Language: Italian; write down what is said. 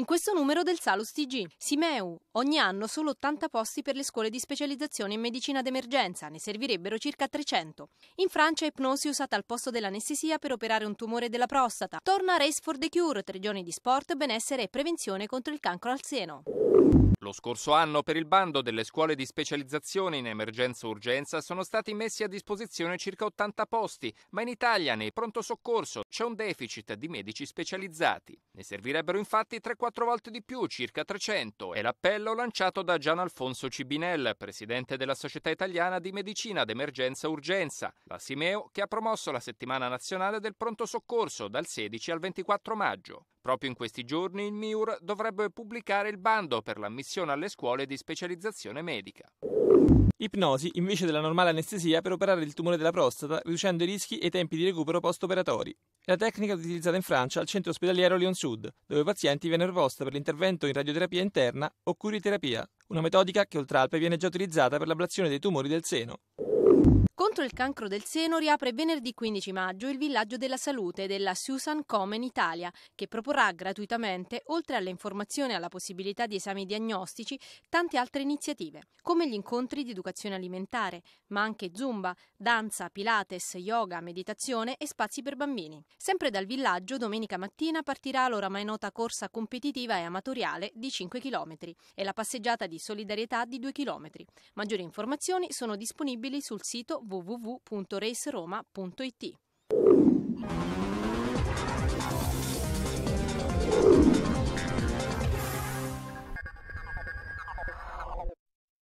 in questo numero del Salus TG. Simeu, ogni anno solo 80 posti per le scuole di specializzazione in medicina d'emergenza, ne servirebbero circa 300. In Francia ipnosi usata al posto dell'anestesia per operare un tumore della prostata. Torna Race for the Cure, tre giorni di sport, benessere e prevenzione contro il cancro al seno. Lo scorso anno per il bando delle scuole di specializzazione in emergenza-urgenza sono stati messi a disposizione circa 80 posti, ma in Italia nei pronto soccorso c'è un deficit di medici specializzati. Ne servirebbero infatti 3-4 volte di più, circa 300, è l'appello lanciato da Gian Alfonso Cibinel, presidente della Società Italiana di Medicina d'Emergenza-Urgenza, la Simeo, che ha promosso la settimana nazionale del pronto soccorso dal 16 al 24 maggio. Proprio in questi giorni il MIUR dovrebbe pubblicare il bando per l'ammissione alle scuole di specializzazione medica. Ipnosi invece della normale anestesia per operare il tumore della prostata, riducendo i rischi e i tempi di recupero post-operatori. È la tecnica utilizzata in Francia al centro ospedaliero Lyon Sud, dove i pazienti viene proposta per l'intervento in radioterapia interna o curiterapia, una metodica che oltre Alpe viene già utilizzata per l'ablazione dei tumori del seno. Contro il cancro del seno riapre venerdì 15 maggio il villaggio della salute della Susan Comen Italia, che proporrà gratuitamente, oltre alle informazioni e alla possibilità di esami diagnostici, tante altre iniziative, come gli incontri di educazione alimentare, ma anche zumba, danza, pilates, yoga, meditazione e spazi per bambini. Sempre dal villaggio, domenica mattina partirà l'oramai nota corsa competitiva e amatoriale di 5 km e la passeggiata di solidarietà di 2 km. Maggiori informazioni sono disponibili sul sito www.raceroma.it.